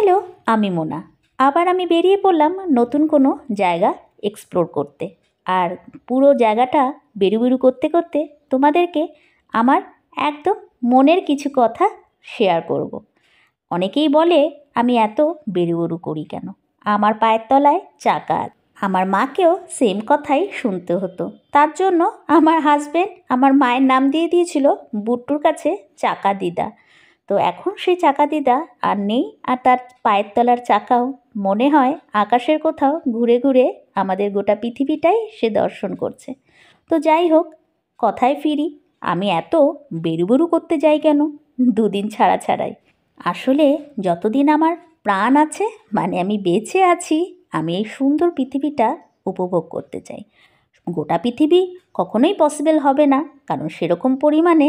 Hello আমি মোনা আবার আমি বেরিয়ে পড়লাম নতুন কোনো জায়গা এক্সপ্লোর করতে আর পুরো জায়গাটা বেরু বেরু করতে করতে তোমাদেরকে আমার একদম মনের কিছু কথা শেয়ার করব। অনেকেই বলে আমি এত বেরু বেরু করি কেন আমার পায়ের তলায় চাকা আমার মাকেও সেম কথাই শুনতে হতো তার জন্য আমার হাজব্যান্ড আমার মায়ের নাম দিয়ে দিয়েছিল বুট্টুর কাছে চাকা দিদা তো এখন সেই চাকা দিদা আর নেই আর তার পায়ের তলার চাকাও মনে হয় আকাশের কোথাও ঘুরে ঘুরে আমাদের গোটা পৃথিবীটাই সে দর্শন করছে তো যাই হোক কথায় ফিরি আমি এত বেরুবেরু করতে যাই কেন দুদিন ছাড়া ছাড়াই আসলে যতদিন আমার প্রাণ আছে মানে আমি বেঁচে আছি আমি এই সুন্দর পৃথিবীটা উপভোগ করতে চাই গোটা পৃথিবী কখনোই পসিবল হবে না কারণ সেরকম পরিমাণে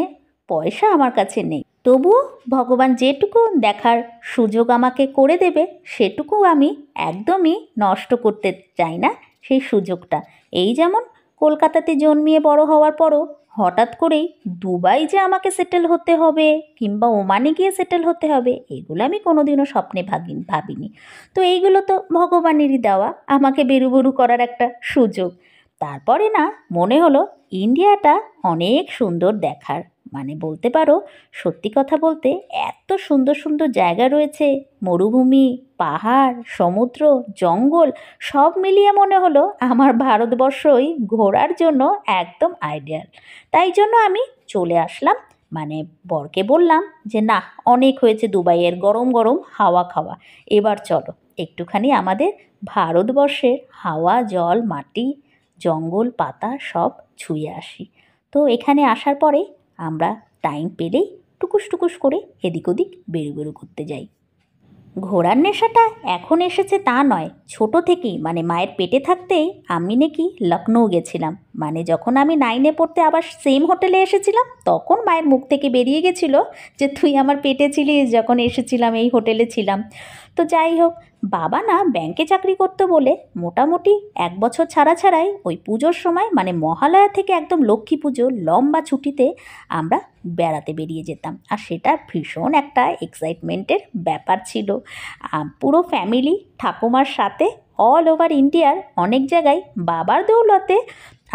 পয়সা আমার কাছে নেই তবুও ভগবান যেটুকু দেখার সুযোগ আমাকে করে দেবে সেটুকু আমি একদমই নষ্ট করতে চাই না সেই সুযোগটা এই যেমন কলকাতাতে জন্মিয়ে বড় হওয়ার পরও হঠাৎ করেই দুবাই যে আমাকে সেটেল হতে হবে কিংবা ওমানে গিয়ে সেটেল হতে হবে এগুলো আমি কোনোদিনও স্বপ্নে ভাবি ভাবিনি তো এইগুলো তো ভগবানেরই দেওয়া আমাকে বেরু বেরু করার একটা সুযোগ তারপরে না মনে হলো ইন্ডিয়াটা অনেক সুন্দর দেখার মানে বলতে পারো সত্যি কথা বলতে এত সুন্দর সুন্দর জায়গা রয়েছে মরুভূমি পাহাড় সমুদ্র জঙ্গল সব মিলিয়ে মনে হলো আমার ভারতবর্ষই ঘোরার জন্য একদম আইডিয়াল তাই জন্য আমি চলে আসলাম মানে বরকে বললাম যে না অনেক হয়েছে দুবাইয়ের গরম গরম হাওয়া খাওয়া এবার চলো একটুখানি আমাদের ভারতবর্ষের হাওয়া জল মাটি জঙ্গল পাতা সব ছুঁয়ে আসি তো এখানে আসার পরে আমরা টাইম পেলেই টুকুস টুকুস করে এদিক ওদিক বেরু বেরু করতে যাই ঘোড়ার নেশাটা এখন এসেছে তা নয় ছোট থেকেই মানে মায়ের পেটে থাকতেই আমি নাকি লখনৌ গেছিলাম মানে যখন আমি নাইনে পড়তে আবার সেম হোটেলে এসেছিলাম তখন মায়ের মুখ থেকে বেরিয়ে গেছিল যে তুই আমার পেটে ছিলিস যখন এসেছিলাম এই হোটেলে ছিলাম তো যাই হোক বাবা না ব্যাংকে চাকরি করতো বলে মোটামুটি এক বছর ছাড়া ছাড়াই ওই পুজোর সময় মানে মহালয়া থেকে একদম লক্ষ্মী পুজো লম্বা ছুটিতে আমরা বেড়াতে বেরিয়ে যেতাম আর সেটা ভীষণ একটা এক্সাইটমেন্টের ব্যাপার ছিল পুরো ফ্যামিলি ঠাকুমার সাথে অল ওভার ইন্ডিয়ার অনেক জায়গায় বাবার দৌলতে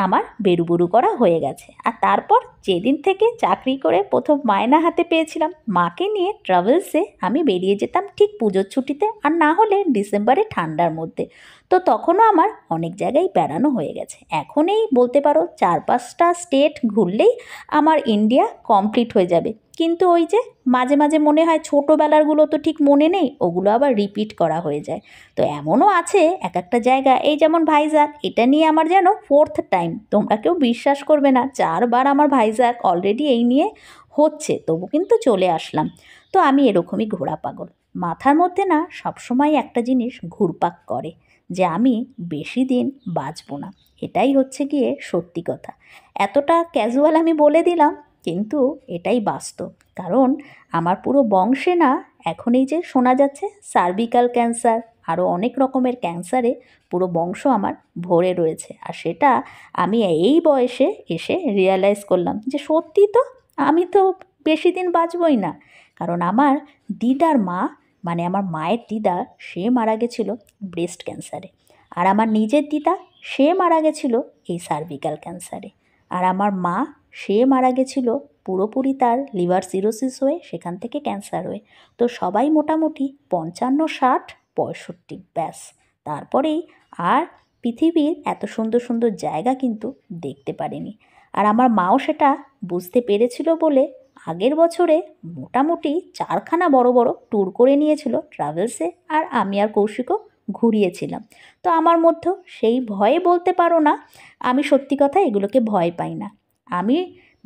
আমার বেরুবুরু করা হয়ে গেছে আর তারপর যেদিন থেকে চাকরি করে প্রথম মায়না হাতে পেয়েছিলাম মাকে নিয়ে ট্রাভেলসে আমি বেরিয়ে যেতাম ঠিক পুজোর ছুটিতে আর না হলে ডিসেম্বরে ঠান্ডার মধ্যে তো তখনও আমার অনেক জায়গায় বেড়ানো হয়ে গেছে এখন এই বলতে পারো চার পাঁচটা স্টেট ঘুরলেই আমার ইন্ডিয়া কমপ্লিট হয়ে যাবে কিন্তু ওই যে মাঝে মাঝে মনে হয় ছোটোবেলারগুলো তো ঠিক মনে নেই ওগুলো আবার রিপিট করা হয়ে যায় তো এমনও আছে এক একটা জায়গা এই যেমন ভাইজান এটা নিয়ে আমার যেন ফোর্থ টাইম তোমরা কেউ বিশ্বাস করবে না চারবার আমার ভাইজ আইজাক অলরেডি এই নিয়ে হচ্ছে তবু কিন্তু চলে আসলাম তো আমি এরকমই ঘোড়া পাগল মাথার মধ্যে না সবসময় একটা জিনিস ঘুরপাক করে যে আমি বেশি দিন বাঁচব না এটাই হচ্ছে গিয়ে সত্যি কথা এতটা ক্যাজুয়াল আমি বলে দিলাম কিন্তু এটাই বাস্তব কারণ আমার পুরো বংশে না এখন এই যে শোনা যাচ্ছে সার্ভিক্যাল ক্যান্সার আরও অনেক রকমের ক্যান্সারে পুরো বংশ আমার ভরে রয়েছে আর সেটা আমি এই বয়সে এসে রিয়ালাইজ করলাম যে সত্যি তো আমি তো বেশি দিন বাঁচবই না কারণ আমার দিদার মা মানে আমার মায়ের দিদা সে মারা গেছিল ব্রেস্ট ক্যান্সারে আর আমার নিজের দিদা সে মারা গেছিল এই সার্ভিক্যাল ক্যান্সারে আর আমার মা সে মারা গেছিল পুরোপুরি তার লিভার সিরোসিস হয়ে সেখান থেকে ক্যান্সার হয়ে তো সবাই মোটামুটি পঞ্চান্ন ষাট পঁয়ষট্টি ব্যাস তারপরেই আর পৃথিবীর এত সুন্দর সুন্দর জায়গা কিন্তু দেখতে পারেনি আর আমার মাও সেটা বুঝতে পেরেছিল বলে আগের বছরে মোটামুটি চারখানা বড় বড় ট্যুর করে নিয়েছিল ট্রাভেলসে আর আমি আর কৌশিকও ঘুরিয়েছিলাম তো আমার মধ্যেও সেই ভয়ে বলতে পারো না আমি সত্যি কথা এগুলোকে ভয় পাই না আমি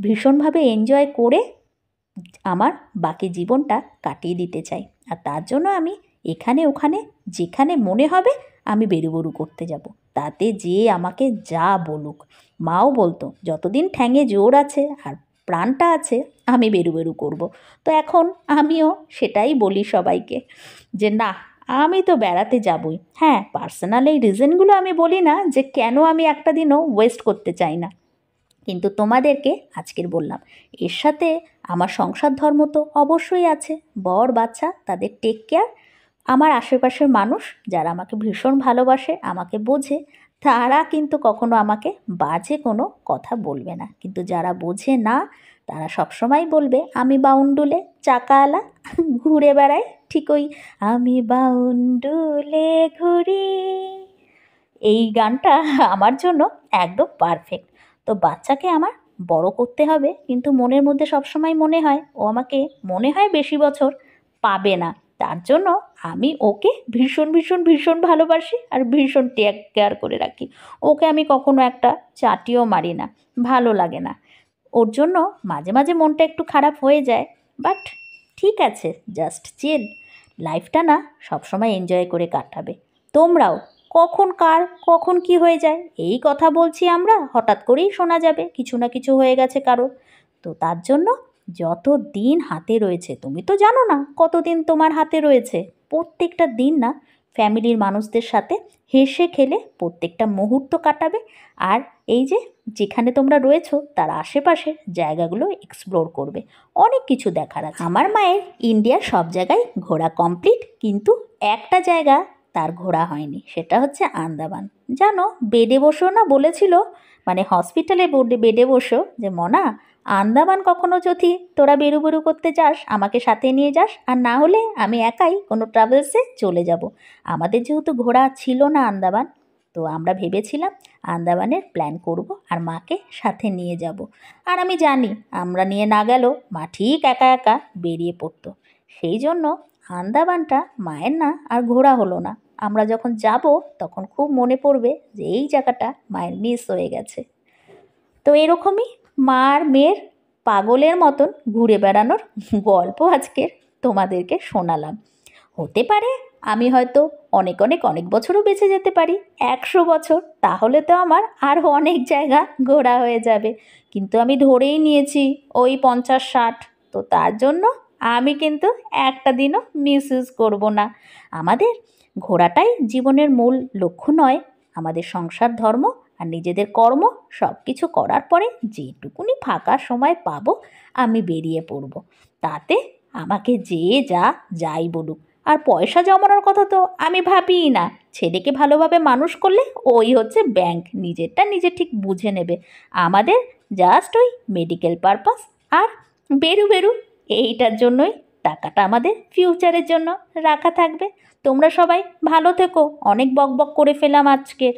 ভীষণভাবে এনজয় করে আমার বাকি জীবনটা কাটিয়ে দিতে চাই আর তার জন্য আমি এখানে ওখানে যেখানে মনে হবে আমি বেরুবরু করতে যাব তাতে যে আমাকে যা বলুক মাও বলতো যতদিন ঠ্যাঙে জোর আছে আর প্রাণটা আছে আমি বেরুবেরু করব। তো এখন আমিও সেটাই বলি সবাইকে যে না আমি তো বেড়াতে যাবই হ্যাঁ পার্সোনাল এই রিজনগুলো আমি বলি না যে কেন আমি একটা দিনও ওয়েস্ট করতে চাই না কিন্তু তোমাদেরকে আজকের বললাম এর সাথে আমার সংসার ধর্ম তো অবশ্যই আছে বর বাচ্চা তাদের টেক কেয়ার আমার আশেপাশের মানুষ যারা আমাকে ভীষণ ভালোবাসে আমাকে বোঝে তারা কিন্তু কখনো আমাকে বাজে কোনো কথা বলবে না কিন্তু যারা বোঝে না তারা সবসময় বলবে আমি বাউন্ডুলে চাকালা ঘুরে বেড়াই ঠিক ওই আমি বাউন্ডুলে ঘুরি এই গানটা আমার জন্য একদম পারফেক্ট তো বাচ্চাকে আমার বড় করতে হবে কিন্তু মনের মধ্যে সবসময় মনে হয় ও আমাকে মনে হয় বেশি বছর পাবে না তার জন্য আমি ওকে ভীষণ ভীষণ ভীষণ ভালোবাসি আর ভীষণ টেক কেয়ার করে রাখি ওকে আমি কখনো একটা চাটিও মারি না ভালো লাগে না ওর জন্য মাঝে মাঝে মনটা একটু খারাপ হয়ে যায় বাট ঠিক আছে জাস্ট চেন লাইফটা না সবসময় এনজয় করে কাটাবে তোমরাও কখন কার কখন কি হয়ে যায় এই কথা বলছি আমরা হঠাৎ করেই শোনা যাবে কিছু না কিছু হয়ে গেছে কারো তো তার জন্য যত দিন হাতে রয়েছে তুমি তো জানো না কত দিন তোমার হাতে রয়েছে প্রত্যেকটা দিন না ফ্যামিলির মানুষদের সাথে হেসে খেলে প্রত্যেকটা মুহূর্ত কাটাবে আর এই যে যেখানে তোমরা রয়েছ তার আশেপাশের জায়গাগুলো এক্সপ্লোর করবে অনেক কিছু দেখার আছে আমার মায়ের ইন্ডিয়ার সব জায়গায় ঘোরা কমপ্লিট কিন্তু একটা জায়গা তার ঘোরা হয়নি সেটা হচ্ছে আন্দামান জানো বেডে বসো না বলেছিল মানে হসপিটালে বেডে বসো যে মনা আন্দামান কখনো যদি তোরা বেরু বেরু করতে যাস আমাকে সাথে নিয়ে যাস আর না হলে আমি একাই কোনো ট্রাভেলসে চলে যাব আমাদের যেহেতু ঘোরা ছিল না আন্দামান তো আমরা ভেবেছিলাম আন্দামানের প্ল্যান করব আর মাকে সাথে নিয়ে যাব আর আমি জানি আমরা নিয়ে না গেল মা ঠিক একা একা বেরিয়ে পড়তো সেই জন্য খান্দাবানটা মায়ের না আর ঘোরা হলো না আমরা যখন যাব তখন খুব মনে পড়বে যে এই জায়গাটা মায়ের মিস হয়ে গেছে তো এরকমই মার মেয়ের পাগলের মতন ঘুরে বেড়ানোর গল্প আজকের তোমাদেরকে শোনালাম হতে পারে আমি হয়তো অনেক অনেক অনেক বছরও বেঁচে যেতে পারি একশো বছর তাহলে তো আমার আরও অনেক জায়গা ঘোরা হয়ে যাবে কিন্তু আমি ধরেই নিয়েছি ওই পঞ্চাশ ষাট তো তার জন্য আমি কিন্তু একটা দিনও মিস ইউজ করবো না আমাদের ঘোরাটাই জীবনের মূল লক্ষ্য নয় আমাদের সংসার ধর্ম আর নিজেদের কর্ম সব কিছু করার পরে যেটুকুনি ফাঁকা সময় পাবো আমি বেরিয়ে পড়ব তাতে আমাকে যে যা যাই বলুক আর পয়সা জমানোর কথা তো আমি ভাবিই না ছেলেকে ভালোভাবে মানুষ করলে ওই হচ্ছে ব্যাংক নিজেরটা নিজে ঠিক বুঝে নেবে আমাদের জাস্ট ওই মেডিকেল পারপাস আর বেরু বেরু এইটার জন্যই টাকাটা আমাদের ফিউচারের জন্য রাখা থাকবে তোমরা সবাই ভালো থেকো অনেক বকবক করে ফেলাম আজকের